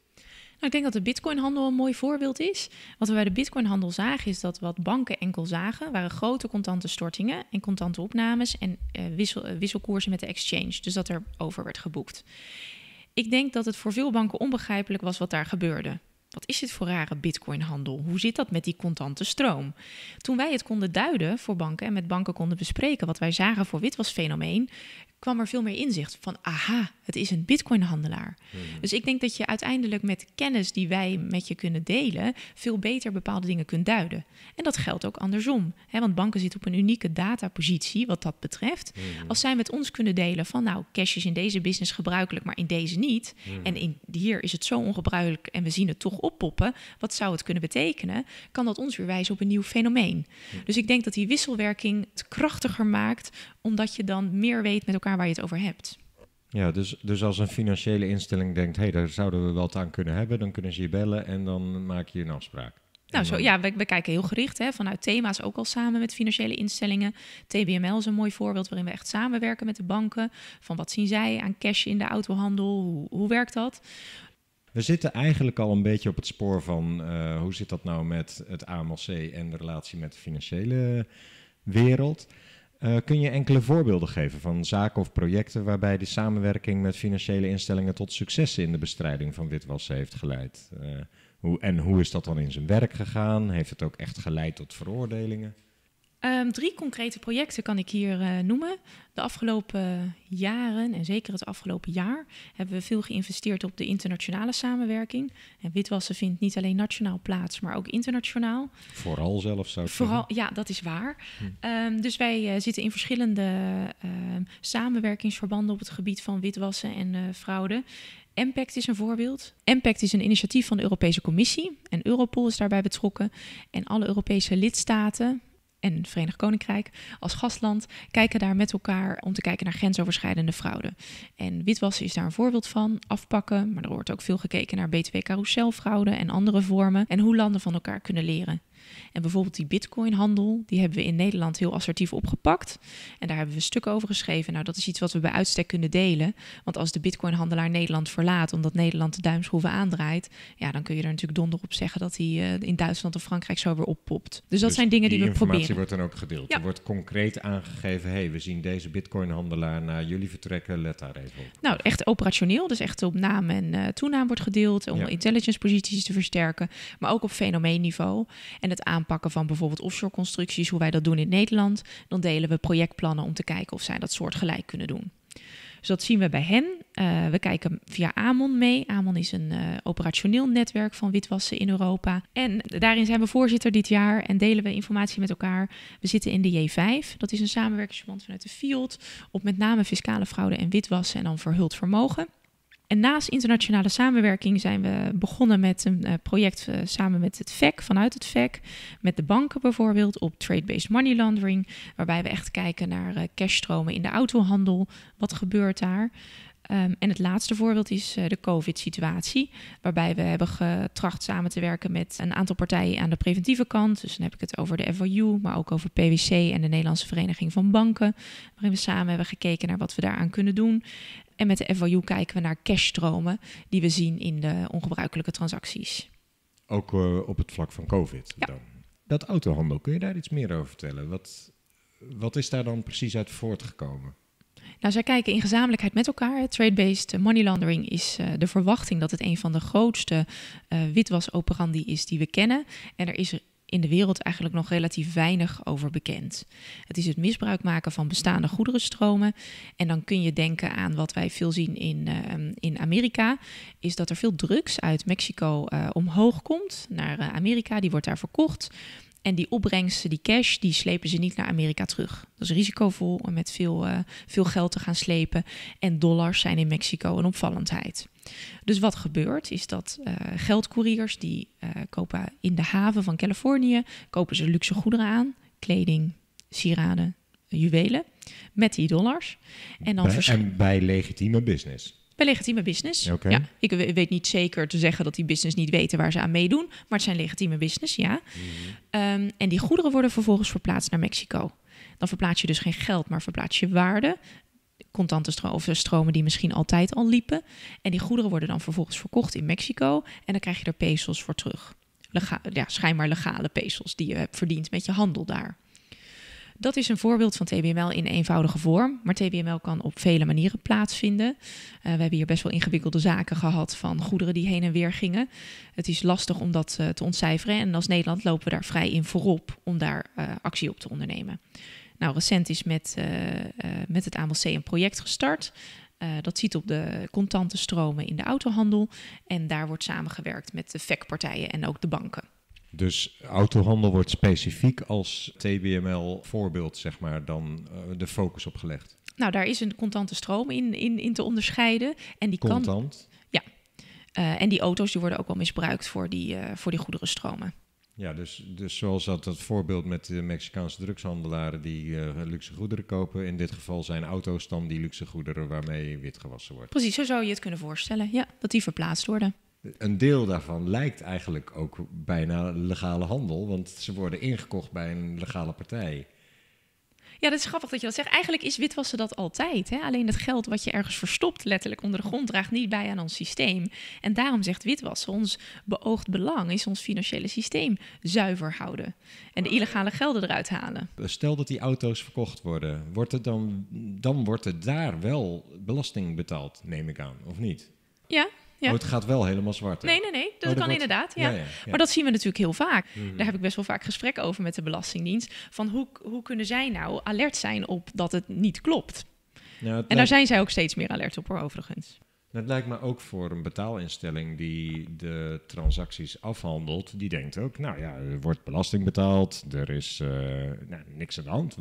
Nou, ik denk dat de bitcoinhandel een mooi voorbeeld is. Wat we bij de bitcoinhandel zagen is dat wat banken enkel zagen, waren grote contante stortingen en contante opnames en uh, wisselkoersen met de exchange. Dus dat er over werd geboekt. Ik denk dat het voor veel banken onbegrijpelijk was wat daar gebeurde. Wat is dit voor rare bitcoinhandel? Hoe zit dat met die contante stroom? Toen wij het konden duiden voor banken en met banken konden bespreken wat wij zagen voor witwasfenomeen, kwam er veel meer inzicht van, aha, het is een Bitcoin-handelaar. Hmm. Dus ik denk dat je uiteindelijk met kennis die wij met je kunnen delen, veel beter bepaalde dingen kunt duiden. En dat geldt ook andersom. Hè? Want banken zitten op een unieke datapositie wat dat betreft. Hmm. Als zij met ons kunnen delen van, nou, cash is in deze business gebruikelijk, maar in deze niet. Hmm. En in, hier is het zo ongebruikelijk en we zien het toch oppoppen. Wat zou het kunnen betekenen? Kan dat ons weer wijzen op een nieuw fenomeen? Dus ik denk dat die wisselwerking het krachtiger maakt, omdat je dan meer weet met elkaar waar je het over hebt. Ja, dus, dus als een financiële instelling denkt, hé, hey, daar zouden we wat aan kunnen hebben, dan kunnen ze je bellen en dan maak je een afspraak. Nou, zo, ja, we, we, kijken heel gericht hè, vanuit thema's ook al samen met financiële instellingen. TBML is een mooi voorbeeld waarin we echt samenwerken met de banken. Van wat zien zij aan cash in de autohandel? Hoe, hoe werkt dat? We zitten eigenlijk al een beetje op het spoor van eh, hoe zit dat nou met het AMLC en de relatie met de financiële wereld. Eh, kun je enkele voorbeelden geven van zaken of projecten waarbij de samenwerking met financiële instellingen tot successen in de bestrijding van witwassen heeft geleid? Eh, hoe, en hoe is dat dan in zijn werk gegaan? Heeft het ook echt geleid tot veroordelingen? Ehm, drie concrete projecten kan ik hier eh, noemen. De afgelopen jaren en zeker het afgelopen jaar hebben we veel geïnvesteerd op de internationale samenwerking. En witwassen vindt niet alleen nationaal plaats, maar ook internationaal. Vooral zelf zou ik Vooral, zeggen. Ja, dat is waar. Hm. Ehm, dus wij eh, zitten in verschillende ehm, samenwerkingsverbanden op het gebied van witwassen en eh, fraude. Impact e is een voorbeeld. Impact e is een initiatief van de Europese Commissie en Europol is daarbij betrokken. En alle Europese lidstaten, en het Verenigd Koninkrijk als gastland kijken daar met elkaar om te kijken naar grensoverschrijdende fraude. En witwassen is daar een voorbeeld van, afpakken, maar er wordt ook veel gekeken naar btw-carouselfraude en andere vormen en hoe landen van elkaar kunnen leren. En bijvoorbeeld die bitcoinhandel, die hebben we in Nederland heel assertief opgepakt. En daar hebben we stukken over geschreven. Nou, dat is iets wat we bij uitstek kunnen delen. Want als de bitcoinhandelaar Nederland verlaat omdat Nederland de duimschroeven aandraait, ja, dan kun je er natuurlijk donder op zeggen dat hij eh, in Duitsland of Frankrijk zo weer oppopt. Dus dat dus zijn dingen die, we proberen. Die informatie wordt dan ook gedeeld. Er wordt concreet aangegeven, hé, hey, we zien deze bitcoinhandelaar naar jullie vertrekken, let daar even op. Nou, echt operationeel, dus echt op naam en uh, toenaam wordt gedeeld om intelligence posities te versterken, maar ook op fenomeenniveau. En het aanpakken van bijvoorbeeld offshore constructies, hoe wij dat doen in Nederland, dan delen we projectplannen om te kijken of zij dat soort gelijk kunnen doen. Dus dat zien we bij hen. Eh, we kijken via Amon mee. Amon is een eh, operationeel netwerk van witwassen in Europa. En daarin zijn we voorzitter dit jaar en delen we informatie met elkaar. We zitten in de J5. Dat is een samenwerkingsverband vanuit de field op met name fiscale fraude en witwassen en dan verhuld vermogen. En naast internationale samenwerking zijn we begonnen met een eh, project eh, samen met het VEC, vanuit het VEC, met de banken bijvoorbeeld, op trade-based money laundering, waarbij we echt kijken naar eh, cashstromen in de autohandel, wat gebeurt daar. Ehm, en het laatste voorbeeld is de COVID-situatie, waarbij we hebben getracht samen te werken met een aantal partijen aan de preventieve kant. Dus dan heb ik het over de FOU, maar ook over PwC en de Nederlandse Vereniging van Banken, waarin we samen hebben gekeken naar wat we daaraan kunnen doen. En met de FYU kijken we naar cashstromen die we zien in de ongebruikelijke transacties. Ook eh, op het vlak van COVID ja. dan. Dat autohandel, kun je daar iets meer over vertellen? Wat, wat is daar dan precies uit voortgekomen? Nou, zij kijken in gezamenlijkheid met elkaar. Trade-based money laundering is eh, de verwachting dat het een van de grootste uh, witwasoperandi is die we kennen. En er is in de wereld eigenlijk nog relatief weinig over bekend. Het is het misbruik maken van bestaande goederenstromen. En dan kun je denken aan wat wij veel zien in, eh, in Amerika, is dat er veel drugs uit Mexico eh, omhoog komt naar eh, Amerika, die wordt daar verkocht. En die opbrengsten, die cash, die slepen ze niet naar Amerika terug. Dat is risicovol om met veel, veel geld te gaan slepen. En dollars zijn in Mexico een opvallendheid. Dus wat gebeurt is dat uh, geldcouriers die eh, kopen in de haven van Californië, kopen ze luxe goederen aan, kleding, sieraden, juwelen, met die dollars. En, dan bij, legitieme business. Bij legitieme business. Ja, ik weet niet zeker te zeggen dat die business niet weten waar ze aan meedoen, maar het zijn legitieme business, ja. Mhm. Ehm, en die goederen worden vervolgens verplaatst naar Mexico. Dan verplaats je dus geen geld, maar verplaats je waarde contante eh, stromen die misschien altijd al liepen. En die goederen worden dan vervolgens verkocht in Mexico. En dan krijg je er pesos voor terug. ja, schijnbaar legale pesos die je hebt verdiend met je handel daar. Dat is een voorbeeld van TBML in eenvoudige vorm. Maar TBML kan op vele manieren plaatsvinden. Uh, we hebben hier best wel ingewikkelde zaken gehad van goederen die heen en weer gingen. Het is lastig om dat eh, te ontcijferen. En als Nederland lopen we daar vrij in voorop om daar actie op te ondernemen. Nou, recent is met, eh, eh, met het AMLC een project gestart. Eh, dat ziet op de contante stromen in de autohandel. En daar wordt samengewerkt met de VEC-partijen en ook de banken. Dus autohandel wordt specifiek als TBML voorbeeld, zeg maar, dan de focus op gelegd? Nou, daar is een contante stroom in, in, in te onderscheiden. En die Contant? Kan, ja. en die auto's die worden ook wel misbruikt voor die, voor die goederenstromen. Ja, dus, dus zoals dat, dat voorbeeld met de Mexicaanse drugshandelaren die eh, luxe goederen kopen. In dit geval zijn auto's dan die luxe goederen waarmee wit gewassen wordt. Precies, zo zou je het kunnen voorstellen. Ja, dat die verplaatst worden. Een deel daarvan lijkt eigenlijk ook bijna legale handel, want ze worden ingekocht bij een legale partij. Ja, dat is grappig dat je dat zegt. Eigenlijk is witwassen dat altijd. Hè? Alleen het geld wat je ergens verstopt, letterlijk onder de grond, draagt niet bij aan ons systeem. En daarom zegt witwassen, ons beoogd belang is ons financiële systeem zuiver houden. En de illegale gelden eruit halen. Eh, stel dat die auto's verkocht worden, wordt het dan, dan wordt er daar wel belasting betaald, neem ik aan, of niet? Ja, ja. Oh, het gaat wel helemaal zwart. Hè? Nee, nee, nee. Dat, oh, kan inderdaad. Ja. Maar dat zien we natuurlijk heel vaak. Hmm. Daar heb ik best wel vaak gesprekken over met de Belastingdienst. Van hoe, hoe kunnen zij nou alert zijn op dat het niet klopt? Nou, en daar zijn zij ook steeds meer alert op, hoor, overigens. Dat lijkt me ook voor een betaalinstelling die de transacties afhandelt. Die denkt ook, nou ja, er wordt belasting betaald, er is eh, nou, niks aan de hand.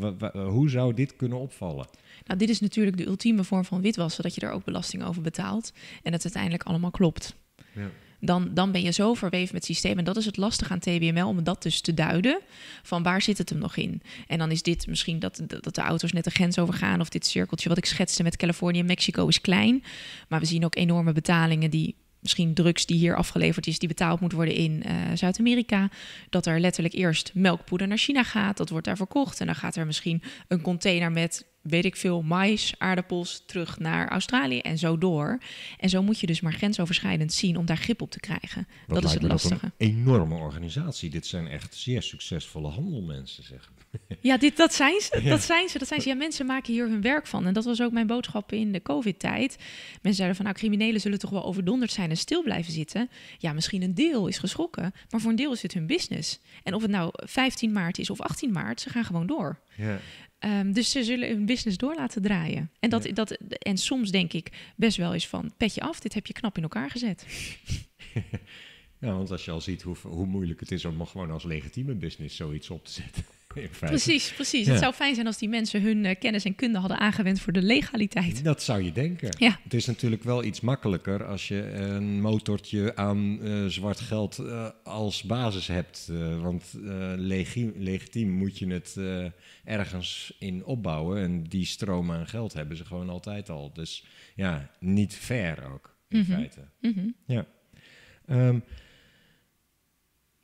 hoe zou dit kunnen opvallen? Nou, dit is natuurlijk de ultieme vorm van witwassen, dat je er ook belasting over betaalt en dat het uiteindelijk allemaal klopt. Ja dan, dan ben je zo verweven met het systeem. En dat is het lastige aan TBML, om dat dus te duiden. Van waar zit het hem nog in? En dan is dit misschien dat, dat de auto's net de grens overgaan. Of dit cirkeltje wat ik schetste met Californië en Mexico is klein. Maar we zien ook enorme betalingen die misschien drugs die hier afgeleverd is, die betaald moet worden in eh, Zuid-Amerika. Dat er letterlijk eerst melkpoeder naar China gaat, dat wordt daar verkocht. En dan gaat er misschien een container met, weet ik veel, mais, aardappels terug naar Australië en zo door. En zo moet je dus maar grensoverschrijdend zien om daar grip op te krijgen. dat is het lastige. een enorme organisatie. Dit zijn echt zeer succesvolle handelmensen, zeg. Ja, dit, dat zijn ze. Ja. Dat zijn ze. Dat zijn ze. Ja, mensen maken hier hun werk van. En dat was ook mijn boodschap in de COVID-tijd. Mensen zeiden van, nou, criminelen zullen toch wel overdonderd zijn en stil blijven zitten. Ja, misschien een deel is geschrokken, maar voor een deel is het hun business. En of het nou 15 maart is of 18 maart, ze gaan gewoon door. Ja. Ehm, dus ze zullen hun business door laten draaien. En, dat, dat, en soms denk ik best wel eens van, petje af, dit heb je knap in elkaar gezet. Ja, want als je al ziet hoe, hoe moeilijk het is om gewoon als legitieme business zoiets op te zetten. Precies, precies. Het zou fijn zijn als die mensen hun eh, kennis en kunde hadden aangewend voor de legaliteit. Dat zou je denken. Ja. Het is natuurlijk wel iets makkelijker als je een motortje aan eh, zwart geld eh, als basis hebt. want legitiem, legitiem, moet je het ergens in opbouwen. En die stroom aan geld hebben ze gewoon altijd al. Dus ja, niet fair ook in mhm. feite. Mhm. Ja. Ehm,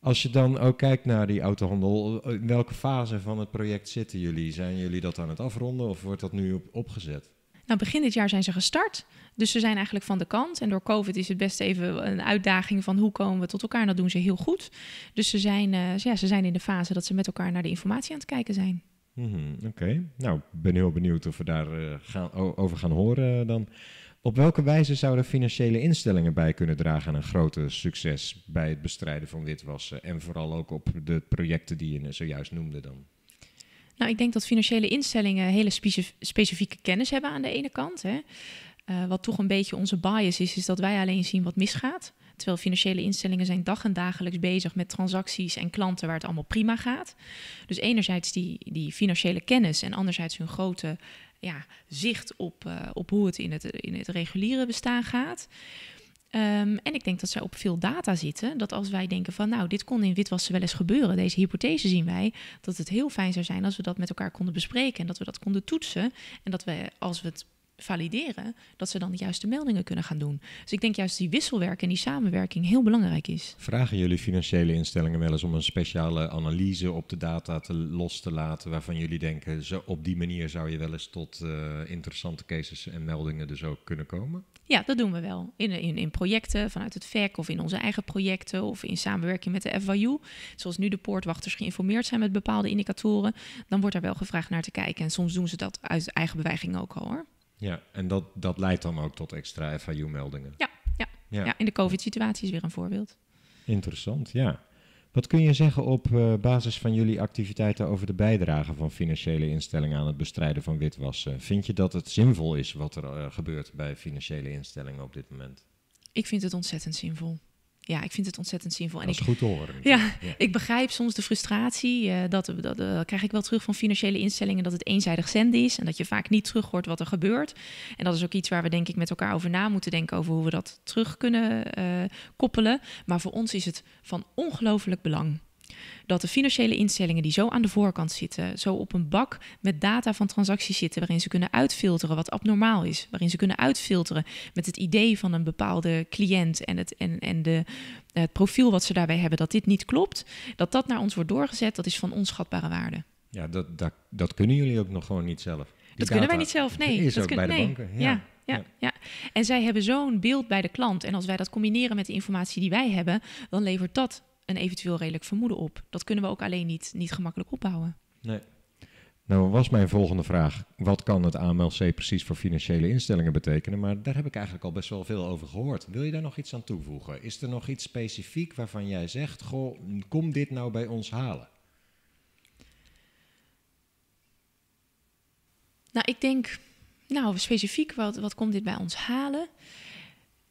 als je dan ook kijkt naar die autohandel, in welke fase van het project zitten jullie? Zijn jullie dat aan het afronden of wordt dat nu opgezet? Nou, begin dit jaar zijn ze gestart. Dus ze zijn eigenlijk van de kant. En door COVID is het best even een uitdaging van hoe komen we tot elkaar. dat doen ze heel goed. Dus ze zijn, eh, ja, ze zijn in de fase dat ze met elkaar naar de informatie aan het kijken zijn. Mhm, oké, okay. nou ben heel benieuwd of we daar eh, gaan, over gaan horen dan. Op welke wijze zouden financiële instellingen bij kunnen dragen aan een groter succes bij het bestrijden van witwassen en vooral ook op de projecten die je zojuist noemde dan? Nou, ik denk dat financiële instellingen hele specifieke kennis hebben aan de ene kant. Hè. Eh, wat toch een beetje onze bias is, is dat wij alleen zien wat misgaat. Terwijl financiële instellingen zijn dag en dagelijks bezig met transacties en klanten waar het allemaal prima gaat. Dus enerzijds die, die financiële kennis en anderzijds hun grote ja, zicht op, eh, op hoe het in, het in het reguliere bestaan gaat. Ehm, en ik denk dat zij op veel data zitten. Dat als wij denken van nou, dit kon in witwassen wel eens gebeuren. Deze hypothese zien wij. Dat het heel fijn zou zijn als we dat met elkaar konden bespreken. En dat we dat konden toetsen. En dat we als we het valideren, dat ze dan de juiste meldingen kunnen gaan doen. Dus ik denk juist die wisselwerking en die samenwerking heel belangrijk is. Vragen jullie financiële instellingen wel eens om een speciale analyse op de data te los te laten, waarvan jullie denken, zo, op die manier zou je wel eens tot eh, interessante cases en meldingen dus ook kunnen komen? Ja, dat doen we wel. In, in, in projecten vanuit het VEC of in onze eigen projecten of in samenwerking met de FYU. Zoals nu de poortwachters geïnformeerd zijn met bepaalde indicatoren, dan wordt daar wel gevraagd naar te kijken. En soms doen ze dat uit eigen beweging ook al hoor. Ja, en dat, dat leidt dan ook tot extra FIU-meldingen. Ja, ja, ja. in de COVID-situatie is weer een voorbeeld. Interessant, ja. Wat kun je zeggen op eh, basis van jullie activiteiten over de bijdrage van financiële instellingen aan het bestrijden van witwassen? Vind je dat het zinvol is wat er eh, gebeurt bij financiële instellingen op dit moment? Ik vind het ontzettend zinvol ja, ik vind het ontzettend zinvol. En dat is ik, goed te horen. Ja, ik begrijp soms de frustratie. Eh, dat dat eh, krijg ik wel terug van financiële instellingen dat het eenzijdig zend is. En dat je vaak niet terug hoort wat er gebeurt. En dat is ook iets waar we denk ik met elkaar over na moeten denken. Over hoe we dat terug kunnen eh, koppelen. Maar voor ons is het van ongelooflijk belang dat de financiële instellingen die zo aan de voorkant zitten, zo op een bak met data van transacties zitten, waarin ze kunnen uitfilteren wat abnormaal is, waarin ze kunnen uitfilteren met het idee van een bepaalde cliënt en het, en, en de, het profiel wat ze daarbij hebben, dat dit niet klopt, dat dat naar ons wordt doorgezet, dat is van onschatbare waarde. Ja, dat, dat, dat kunnen jullie ook nog gewoon niet zelf. dat kunnen wij niet zelf, nee. Is dat ook bij de banken. ja. Ja, ja. En zij hebben zo'n beeld bij de klant. En als wij dat combineren met de informatie die wij hebben, dan levert dat een eventueel redelijk vermoeden op. Dat kunnen we ook alleen niet, niet gemakkelijk opbouwen. Nee. Nou was mijn volgende vraag, wat kan het AMLC precies voor financiële instellingen betekenen? Maar daar heb ik eigenlijk al best wel veel over gehoord. Wil je daar nog iets aan toevoegen? Is er nog iets specifiek waarvan jij zegt, goh, kom dit nou bij ons halen? Nou, ik denk, nou specifiek, wat, wat komt dit bij ons halen?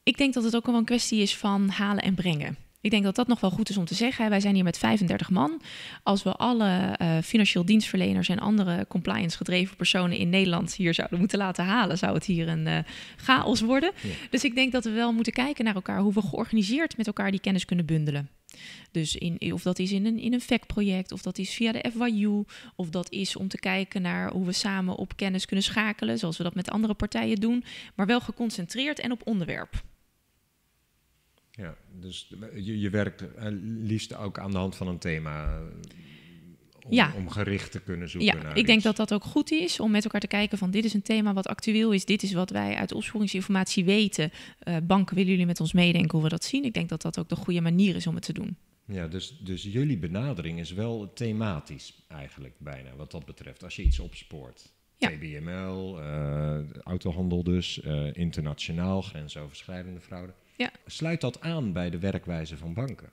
Ik denk dat het ook wel een kwestie is van halen en brengen. Ik denk dat dat nog wel goed is om te zeggen. Wij zijn hier met 35 man. Als we alle eh, financieel dienstverleners en andere compliance gedreven personen in Nederland hier zouden moeten laten halen, zou het hier een eh, chaos worden. Dus ik denk dat we wel moeten kijken naar elkaar hoe we georganiseerd met elkaar die kennis kunnen bundelen. Dus in, of dat is in een, in een VEC-project, of dat is via de FYU, of dat is om te kijken naar hoe we samen op kennis kunnen schakelen, zoals we dat met andere partijen doen, maar wel geconcentreerd en op onderwerp. Ja, dus je, je werkt eh, liefst ook aan de hand van een thema. Eh, om, ja. om, gericht te kunnen zoeken. Ja, ik denk dat dat ook goed is om met elkaar te kijken van dit is een thema wat actueel is, dit is wat wij uit opsporingsinformatie weten. Uh, banken, willen jullie met ons meedenken hoe we dat zien? Ik denk dat dat ook de goede manier is om het te doen. Ja, dus, dus jullie benadering is wel thematisch eigenlijk bijna wat dat betreft, als je iets opspoort. Ja. TBML, autohandel dus, internationaal, grensoverschrijdende fraude. Ja. Sluit dat aan bij de werkwijze van banken?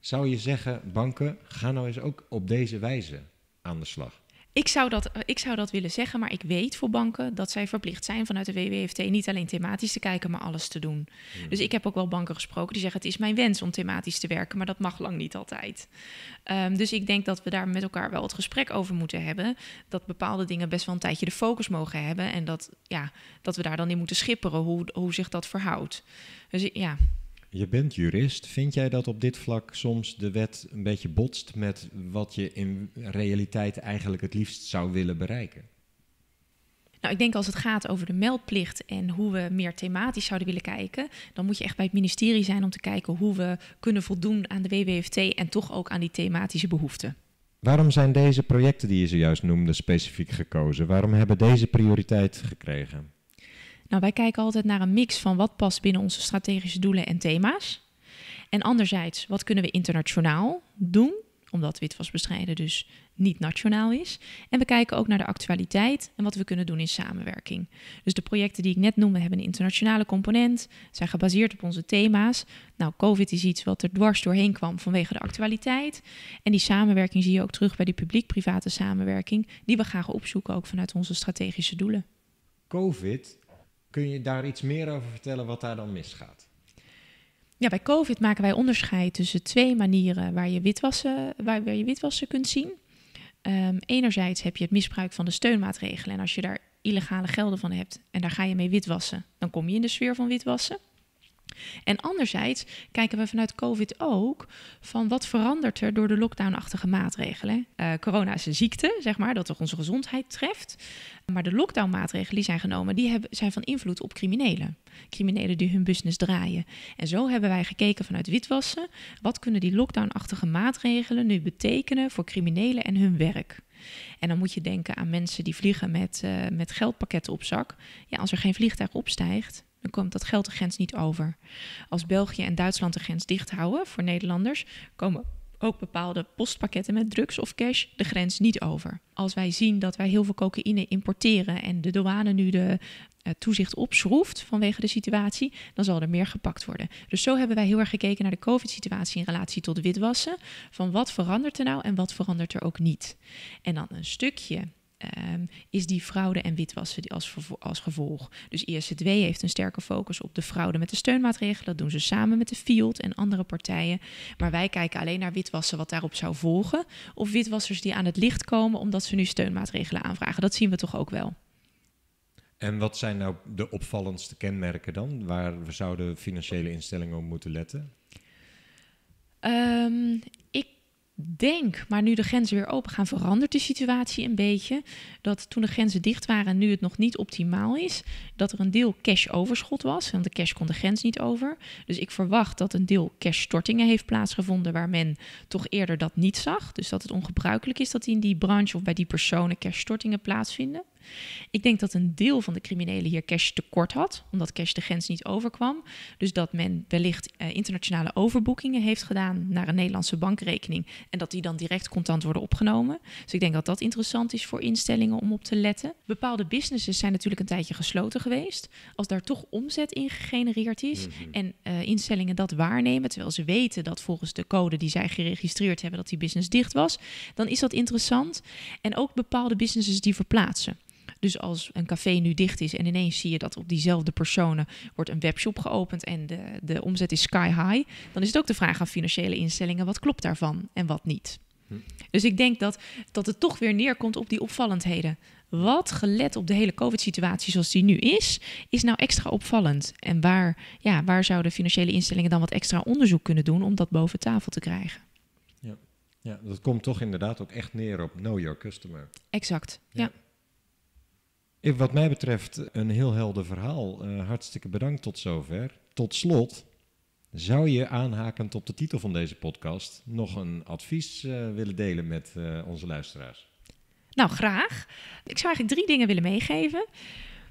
Zou je zeggen, banken, ga nou eens ook op deze wijze aan de slag? Ik zou, dat, eh, ik zou dat willen zeggen, maar ik weet voor banken dat zij verplicht zijn vanuit de WWFT niet alleen thematisch te kijken, maar alles te doen. Hmm. Dus ik heb ook wel banken gesproken die zeggen: Het is mijn wens om thematisch te werken, maar dat mag lang niet altijd. Ehm, dus ik denk dat we daar met elkaar wel het gesprek over moeten hebben. Dat bepaalde dingen best wel een tijdje de focus mogen hebben en dat, ja, dat we daar dan in moeten schipperen hoe, hoe zich dat verhoudt. Dus ja, je bent jurist. Vind jij dat op dit vlak soms de wet een beetje botst met wat je in realiteit eigenlijk het liefst zou willen bereiken? Nou, ik denk als het gaat over de meldplicht en hoe we meer thematisch zouden willen kijken, dan moet je echt bij het ministerie zijn om te kijken hoe we kunnen voldoen aan de WWFT en toch ook aan die thematische behoeften. Waarom zijn deze projecten die je zojuist noemde specifiek gekozen? Waarom hebben deze prioriteit gekregen? Nou, wij kijken altijd naar een mix van wat past binnen onze strategische doelen en thema's. En anderzijds, wat kunnen we internationaal doen? Omdat witwasbestrijden dus niet nationaal is. En we kijken ook naar de actualiteit en wat we kunnen doen in samenwerking. Dus de projecten die ik net noemde hebben een internationale component, zijn gebaseerd op onze thema's. Nou, COVID is iets wat er dwars doorheen kwam vanwege de actualiteit. En die samenwerking zie je ook terug bij die publiek-private samenwerking, die we graag opzoeken ook vanuit onze strategische doelen. COVID Kun je daar iets meer over vertellen wat daar dan misgaat? Ja, bij COVID maken wij onderscheid tussen twee manieren waar je witwassen, waar, waar je witwassen kunt zien. Ehm, enerzijds heb je het misbruik van de steunmaatregelen. En als je daar illegale gelden van hebt en daar ga je mee witwassen, dan kom je in de sfeer van witwassen. En anderzijds kijken we vanuit COVID ook van wat verandert er door de lockdownachtige maatregelen. Eh, corona is een ziekte, zeg maar, dat toch onze gezondheid treft. Maar de lockdown-maatregelen die zijn genomen, die hebben, zijn van invloed op criminelen. Criminelen die hun business draaien. En zo hebben wij gekeken vanuit witwassen, wat kunnen die lockdown-achtige maatregelen nu betekenen voor criminelen en hun werk. En dan moet je denken aan mensen die vliegen met, eh, met geldpakketten op zak. Ja, als er geen vliegtuig opstijgt, dan komt dat geld de grens niet over. Als België en Duitsland de grens dicht houden voor Nederlanders, komen ook bepaalde postpakketten met drugs of cash de grens niet over. Als wij zien dat wij heel veel cocaïne importeren en de douane nu de eh, toezicht opschroeft vanwege de situatie, dan zal er meer gepakt worden. Dus zo hebben wij heel erg gekeken naar de COVID-situatie in relatie tot witwassen. Van wat verandert er nou en wat verandert er ook niet? En dan een stukje Ehm, is die fraude en witwassen als, als gevolg. Dus ISCW e heeft een sterke focus op de fraude met de steunmaatregelen. Dat doen ze samen met de field en andere partijen. Maar wij kijken alleen naar witwassen wat daarop zou volgen. Of witwassers die aan het licht komen omdat ze nu steunmaatregelen aanvragen. Dat zien we toch ook wel. En wat zijn nou de opvallendste kenmerken dan? Waar we zouden financiële instellingen op moeten letten? Ehm, ik denk, maar nu de grenzen weer open gaan, verandert de situatie een beetje. Dat toen de grenzen dicht waren en nu het nog niet optimaal is, dat er een deel cash overschot was. Want de cash kon de grens niet over. Dus ik verwacht dat een deel cash stortingen heeft plaatsgevonden waar men toch eerder dat niet zag. Dus dat het ongebruikelijk is dat in die branche of bij die personen cash stortingen plaatsvinden. Ik denk dat een deel van de criminelen hier cash tekort had, omdat cash de grens niet overkwam. Dus dat men wellicht eh, internationale overboekingen heeft gedaan naar een Nederlandse bankrekening en dat die dan direct contant worden opgenomen. Dus ik denk dat dat interessant is voor instellingen om op te letten. Bepaalde businesses zijn natuurlijk een tijdje gesloten geweest. Als daar toch omzet in gegenereerd is mhm. en eh, instellingen dat waarnemen, terwijl ze weten dat volgens de code die zij geregistreerd hebben dat die business dicht was, dan is dat interessant. En ook bepaalde businesses die verplaatsen. Dus als een café nu dicht is en ineens zie je dat op diezelfde personen wordt een webshop geopend en de, de omzet is sky high, dan is het ook de vraag aan financiële instellingen: wat klopt daarvan en wat niet? Hm. Dus ik denk dat, dat het toch weer neerkomt op die opvallendheden. Wat, gelet op de hele COVID-situatie zoals die nu is, is nou extra opvallend? En waar, ja, waar zouden financiële instellingen dan wat extra onderzoek kunnen doen om dat boven tafel te krijgen? Ja, ja dat komt toch inderdaad ook echt neer op know your customer. Exact, ja. Wat mij betreft een heel helder verhaal. Eh, hartstikke bedankt tot zover. Tot slot, zou je aanhakend op de titel van deze podcast nog een advies eh, willen delen met eh, onze luisteraars? Nou, graag. Ik zou eigenlijk drie dingen willen meegeven.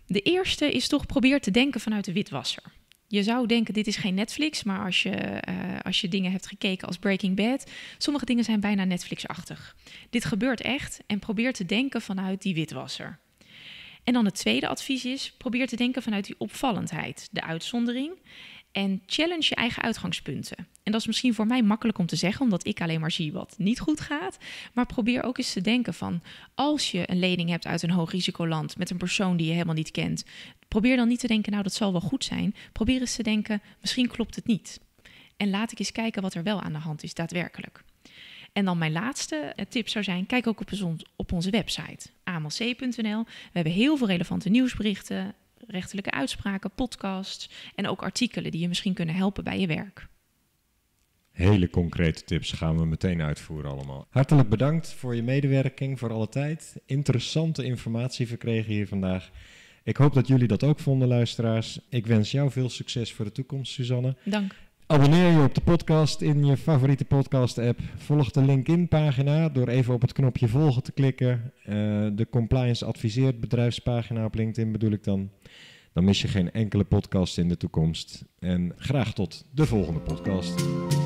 De eerste is toch probeer te denken vanuit de witwasser. Je zou denken, dit is geen Netflix, maar als je, als je dingen hebt gekeken als Breaking Bad, sommige dingen zijn bijna Netflix-achtig. Dit gebeurt echt en probeer te denken vanuit die witwasser. En dan het tweede advies is: probeer te denken vanuit die opvallendheid, de uitzondering. En challenge je eigen uitgangspunten. En dat is misschien voor mij makkelijk om te zeggen, omdat ik alleen maar zie wat niet goed gaat. Maar probeer ook eens te denken van als je een lening hebt uit een hoog risicoland met een persoon die je helemaal niet kent. Probeer dan niet te denken, nou dat zal wel goed zijn. Probeer eens te denken, misschien klopt het niet. En laat ik eens kijken wat er wel aan de hand is daadwerkelijk. En dan mijn laatste eh, tip zou zijn: kijk ook op, op onze website amalc.nl. We hebben heel veel relevante nieuwsberichten, rechterlijke uitspraken, podcasts en ook artikelen die je misschien kunnen helpen bij je werk. Hele concrete tips gaan we meteen uitvoeren allemaal. Hartelijk bedankt voor je medewerking, voor alle tijd. Interessante informatie verkregen hier vandaag. Ik hoop dat jullie dat ook vonden, luisteraars. Ik wens jou veel succes voor de toekomst, Suzanne. Dank. Abonneer je op de podcast in je favoriete podcast-app. Volg de LinkedIn-pagina door even op het knopje volgen te klikken. Eh, de Compliance Adviseert bedrijfspagina op LinkedIn bedoel ik dan. Dan mis je geen enkele podcast in de toekomst. En graag tot de volgende podcast.